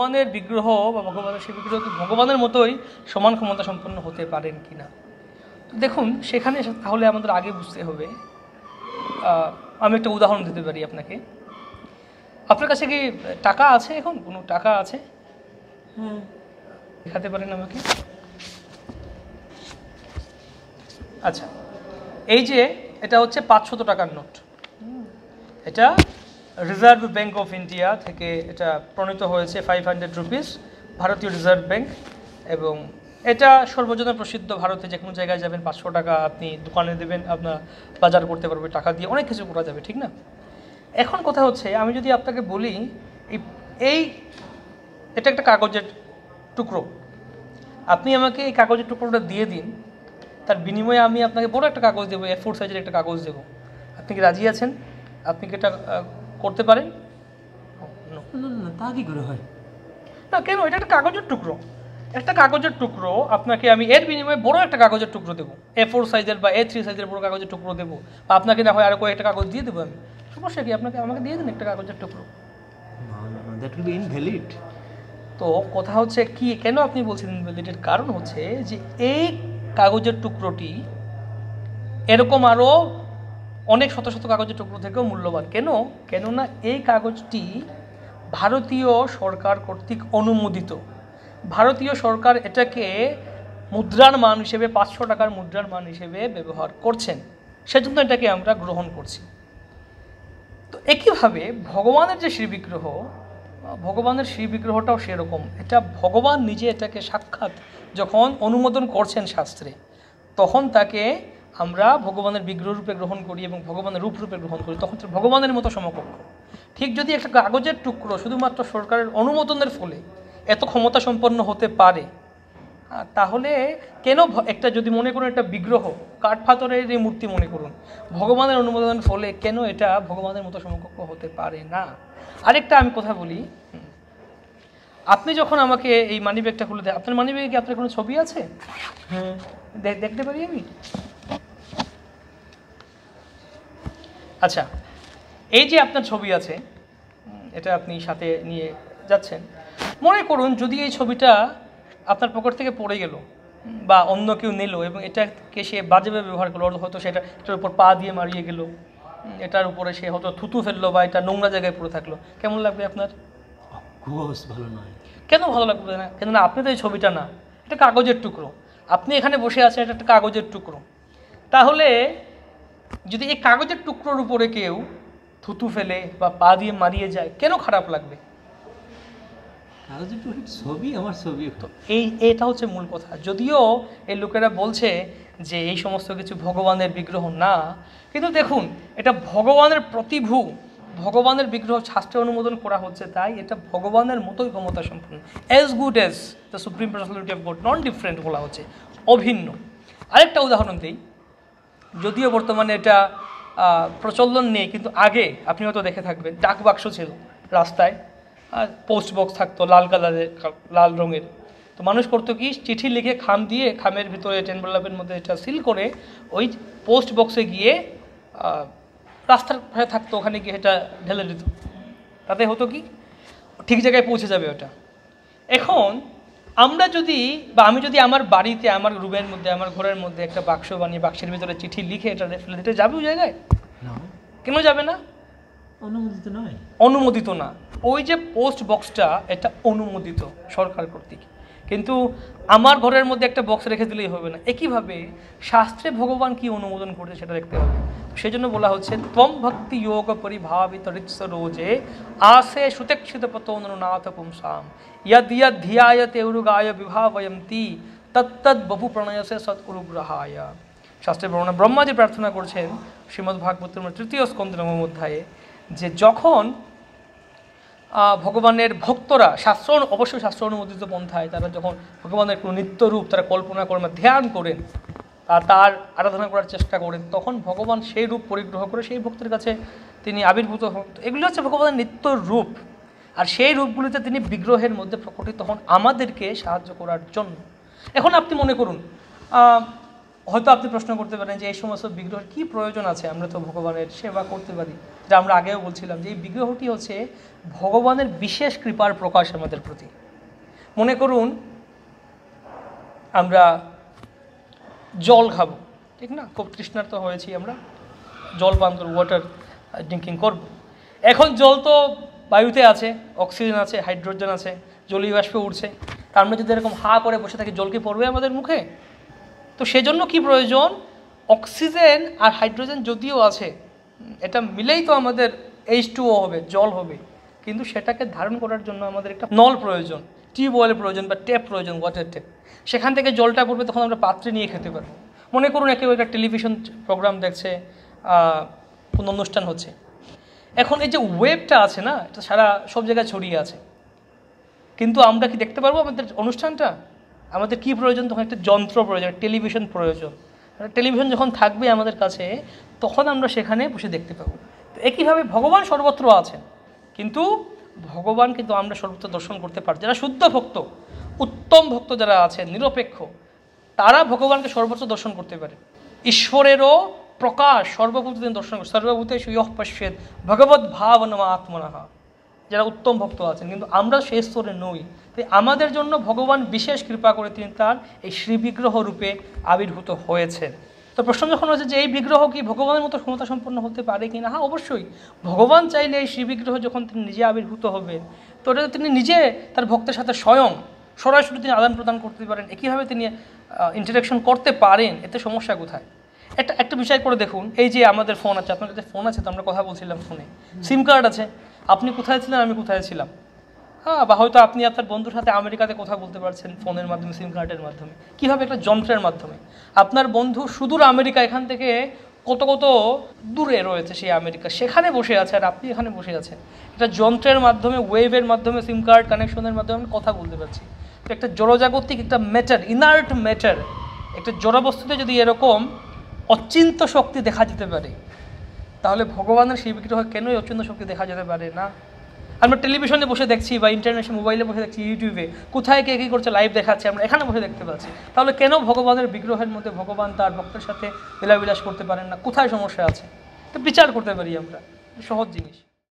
ভগবানের বিগ্রহ বা ভগবানের সেই বিগ্রহ ভগবানের মতোই সমান ক্ষমতা সম্পন্ন হতে পারেন কি না দেখুন সেখানে তাহলে আমাদের আগে বুঝতে হবে আমি একটা উদাহরণ দিতে পারি আপনাকে আপনার কাছে কি টাকা আছে এখন কোনো টাকা আছে হ্যাঁ। দেখাতে পারেন আমাকে আচ্ছা এই যে এটা হচ্ছে পাঁচশত টাকার নোট এটা রিজার্ভ ব্যাঙ্ক অফ ইন্ডিয়া থেকে এটা প্রণীত হয়েছে ফাইভ হান্ড্রেড রুপিস ভারতীয় রিজার্ভ ব্যাঙ্ক এবং এটা সর্বজন প্রসিদ্ধ ভারতে যে কোনো জায়গায় যাবেন পাঁচশো টাকা আপনি দোকানে দেবেন আপনার বাজার করতে পারবে টাকা দিয়ে অনেক কিছু করা যাবে ঠিক না এখন কথা হচ্ছে আমি যদি আপনাকে বলি এই এটা একটা কাগজের টুকরো আপনি আমাকে এই কাগজের টুকরোটা দিয়ে দিন তার বিনিময়ে আমি আপনাকে বড় একটা কাগজ দেবো এ ফোর সাইজের একটা কাগজ দেবো আপনি কি রাজি আছেন আপনি কি এটা করতে পারেন না তা কি করে হয় না কেন এটা একটা কাগজের টুকরো একটা কাগজের টুকরো আপনাকে আমি এর বিনিময়ে বড় একটা কাগজের টুকরো দেবো এ ফোর সাইজের বা এ থ্রি সাইজের বড় কাগজের টুকরো দেবো বা আপনাকে না হয় আরও কয়েকটা কাগজ দিয়ে দেবো আমি সমস্যা কি আপনাকে আমাকে দিয়ে দিন একটা কাগজের টুকরো দ্যাট বি ইনভ্যালিড তো কথা হচ্ছে কি কেন আপনি বলছেন ইনভ্যালিডের কারণ হচ্ছে যে এই কাগজের টুকরোটি এরকম আরও অনেক শত শত কাগজের টুকরো থেকেও মূল্যবান কেন কেননা এই কাগজটি ভারতীয় সরকার কর্তৃক অনুমোদিত ভারতীয় সরকার এটাকে মুদ্রার মান হিসেবে পাঁচশো টাকার মুদ্রার মান হিসেবে ব্যবহার করছেন সেজন্য এটাকে আমরা গ্রহণ করছি তো একইভাবে ভগবানের যে শ্রীবিগ্রহ ভগবানের শ্রীবিগ্রহটাও সেরকম এটা ভগবান নিজে এটাকে সাক্ষাৎ যখন অনুমোদন করছেন শাস্ত্রে তখন তাকে আমরা ভগবানের বিগ্রহরূপে গ্রহণ করি এবং ভগবানের রূপরূপে গ্রহণ করি তখন ভগবানের মতো সমকক্ষ ঠিক যদি একটা কাগজের টুকরো শুধুমাত্র সরকারের অনুমোদনের ফলে এত ক্ষমতা সম্পন্ন হতে পারে তাহলে কেন একটা যদি মনে করুন একটা বিগ্রহ কাঠফাতরের এই মূর্তি মনে করুন ভগবানের অনুমোদনের ফলে কেন এটা ভগবানের মতো সমকক্ষ হতে পারে না আরেকটা আমি কথা বলি আপনি যখন আমাকে এই মানিব্যাগটা খুলে দেয় আপনার মানিব্যাগে কি আপনার কোনো ছবি আছে হ্যাঁ দেখতে পারি আমি আচ্ছা এই যে আপনার ছবি আছে এটা আপনি সাথে নিয়ে যাচ্ছেন মনে করুন যদি এই ছবিটা আপনার পকেট থেকে পড়ে গেল বা অন্য কেউ নিল এবং এটাকে সে বাজেভাবে ব্যবহার করলো হয়তো সেটা এটার উপর পা দিয়ে মারিয়ে গেল এটার উপরে সে হয়তো থুতু ফেললো বা এটা নোংরা জায়গায় পড়ে থাকলো কেমন লাগবে আপনার খুব ভালো নয় কেন ভালো লাগবে না কেননা আপনি তো এই ছবিটা না এটা কাগজের টুকরো আপনি এখানে বসে আছেন এটা একটা কাগজের টুকরো তাহলে যদি এই কাগজের টুকরোর উপরে কেউ থুতু ফেলে বা পা দিয়ে মারিয়ে যায় কেন খারাপ লাগবে ছবি আমার ছবি এই এটা হচ্ছে মূল কথা যদিও এই লোকেরা বলছে যে এই সমস্ত কিছু ভগবানের বিগ্রহ না কিন্তু দেখুন এটা ভগবানের প্রতিভূ ভগবানের বিগ্রহ শাস্ত্রে অনুমোদন করা হচ্ছে তাই এটা ভগবানের মতোই ক্ষমতা সম্পন্ন as good as the supreme personality of God non different বলা হচ্ছে অভিন্ন আরেকটা উদাহরণ দিই যদিও বর্তমানে এটা প্রচলন নেই কিন্তু আগে আপনি হয়তো দেখে থাকবেন ডাক বাক্স ছিল রাস্তায় পোস্ট বক্স থাকতো লাল কালারের লাল রঙের তো মানুষ করতো কি চিঠি লিখে খাম দিয়ে খামের ভিতরে টেনবলাপের মধ্যে এটা সিল করে ওই পোস্ট বক্সে গিয়ে রাস্তার ধারে থাকতো ওখানে গিয়ে এটা ঢেলে দিত তাতে হতো কি ঠিক জায়গায় পৌঁছে যাবে ওটা এখন আমরা যদি বা আমি যদি আমার বাড়িতে আমার রুমের মধ্যে আমার ঘরের মধ্যে একটা বাক্স বানিয়ে বাক্সের ভিতরে চিঠি লিখে এটা ফেলে দিতে যাবে ওই জায়গায় কেন যাবে না অনুমোদিত নয় অনুমোদিত না ওই যে পোস্ট বক্সটা এটা অনুমোদিত সরকার কর্তৃক কিন্তু আমার ঘরের মধ্যে একটা বক্স রেখে দিলেই হবে না একইভাবে শাস্ত্রে ভগবান কি অনুমোদন করছে সেটা দেখতে হবে সেই জন্য বলা হচ্ছে তম ভক্তি যোগ পরিভাবিত রিৎস রোজে আসে সুতেক্ষিত পতনাথ পুংসাম ইয়দ ধিয়ায় ধিয়ায়তে উরুগায় বিভাবয়ন্তী তত্তদ বহু প্রণয়সে সৎ উরুগ্রহায় শাস্ত্রে ভ্রমণে ব্রহ্মা যে প্রার্থনা করছেন শ্রীমদ্ তৃতীয় স্কন্দ নবম অধ্যায়ে যে যখন ভগবানের ভক্তরা শাস্ত্র অবশ্যই শাস্ত্র অনুমোদিত পন্থায় তারা যখন ভগবানের কোনো নিত্যরূপ তারা কল্পনা করেন ধ্যান করেন তার আরাধনা করার চেষ্টা করেন তখন ভগবান সেই রূপ পরিগ্রহ করে সেই ভক্তের কাছে তিনি আবির্ভূত হন এগুলি হচ্ছে ভগবানের নিত্য রূপ আর সেই রূপগুলিতে তিনি বিগ্রহের মধ্যে প্রকটিত হন আমাদেরকে সাহায্য করার জন্য এখন আপনি মনে করুন হয়তো আপনি প্রশ্ন করতে পারেন যে এই সমস্ত বিগ্রহের কী প্রয়োজন আছে আমরা তো ভগবানের সেবা করতে পারি যেটা আমরা আগেও বলছিলাম যে এই বিগ্রহটি হচ্ছে ভগবানের বিশেষ কৃপার প্রকাশ আমাদের প্রতি মনে করুন আমরা জল খাবো ঠিক না খুব তৃষ্ণার্ত হয়েছি আমরা জল পান করব ওয়াটার ড্রিঙ্কিং করব। এখন জল তো বায়ুতে আছে অক্সিজেন আছে হাইড্রোজেন আছে জলীয় বাষ্পে উঠছে তার মধ্যে যদি এরকম হা করে বসে থাকি জল কি পড়বে আমাদের মুখে তো সেজন্য কি প্রয়োজন অক্সিজেন আর হাইড্রোজেন যদিও আছে এটা মিলেই তো আমাদের এইচ হবে জল হবে কিন্তু সেটাকে ধারণ করার জন্য আমাদের একটা নল প্রয়োজন টিউবওয়েলের প্রয়োজন বা ট্যাপ প্রয়োজন ওয়াটার ট্যাপ সেখান থেকে জলটা পড়বে তখন আমরা পাত্রে নিয়ে খেতে পারবো মনে করুন একে একটা টেলিভিশন প্রোগ্রাম দেখছে কোনো অনুষ্ঠান হচ্ছে এখন এই যে ওয়েবটা আছে না এটা সারা সব জায়গায় ছড়িয়ে আছে কিন্তু আমরা কি দেখতে পারবো আমাদের অনুষ্ঠানটা আমাদের কি প্রয়োজন তখন একটা যন্ত্র প্রয়োজন টেলিভিশন প্রয়োজন টেলিভিশন যখন থাকবে আমাদের কাছে তখন আমরা সেখানে বসে দেখতে পাবো তো একইভাবে ভগবান সর্বত্র আছেন কিন্তু ভগবান কিন্তু আমরা সর্বত্র দর্শন করতে পারি যারা শুদ্ধ ভক্ত উত্তম ভক্ত যারা আছেন নিরপেক্ষ তারা ভগবানকে সর্বত্র দর্শন করতে পারে ঈশ্বরেরও প্রকাশ সর্বভূত দর্শন সর্বভূতে সুয়হ পশ্বেদ ভগবত ভাবনমা আত্মনাহা যারা উত্তম ভক্ত আছেন কিন্তু আমরা সেই স্তরে নই তাই আমাদের জন্য ভগবান বিশেষ কৃপা করে তিনি তার এই শ্রীবিগ্রহ রূপে আবির্ভূত হয়েছে তো প্রশ্ন যখন হচ্ছে যে এই বিগ্রহ কি ভগবানের মতো ক্ষমতা সম্পন্ন হতে পারে কি না হ্যাঁ অবশ্যই ভগবান চাইলে এই শ্রীবিগ্রহ যখন তিনি নিজে আবির্ভূত হবেন তো ওটা তিনি নিজে তার ভক্তের সাথে স্বয়ং সরাসরি তিনি আদান প্রদান করতে পারেন একইভাবে তিনি ইন্টারাকশন করতে পারেন এতে সমস্যা কোথায় একটা একটা বিষয় করে দেখুন এই যে আমাদের ফোন আছে আপনার কাছে ফোন আছে তো আমরা কথা বলছিলাম ফোনে সিম কার্ড আছে আপনি কোথায় ছিলেন আমি কোথায় ছিলাম হ্যাঁ বা হয়তো আপনি আপনার বন্ধুর সাথে আমেরিকাতে কথা বলতে পারছেন ফোনের মাধ্যমে সিম কার্ডের মাধ্যমে কীভাবে একটা যন্ত্রের মাধ্যমে আপনার বন্ধু সুদূর আমেরিকা এখান থেকে কত কত দূরে রয়েছে সেই আমেরিকা সেখানে বসে আছে আর আপনি এখানে বসে আছেন এটা যন্ত্রের মাধ্যমে ওয়েভের মাধ্যমে সিম কার্ড কানেকশনের মাধ্যমে আমি কথা বলতে পারছি একটা জড়জাগতিক একটা ম্যাটার ইনার্ট ম্যাটার একটা জড়বস্তুতে যদি এরকম অচিন্ত শক্তি দেখা যেতে পারে তাহলে ভগবানের সেই বিগ্রহ কেনই অচিন্ত শক্তি দেখা যেতে পারে না আমরা টেলিভিশনে বসে দেখছি বা ইন্টারনেশনাল মোবাইলে বসে দেখছি ইউটিউবে কোথায় কে কী করছে লাইভ দেখাচ্ছে আমরা এখানে বসে দেখতে পাচ্ছি তাহলে কেন ভগবানের বিগ্রহের মধ্যে ভগবান তার ভক্তের সাথে বিলাবিলাস করতে পারেন না কোথায় সমস্যা আছে তো বিচার করতে পারি আমরা সহজ জিনিস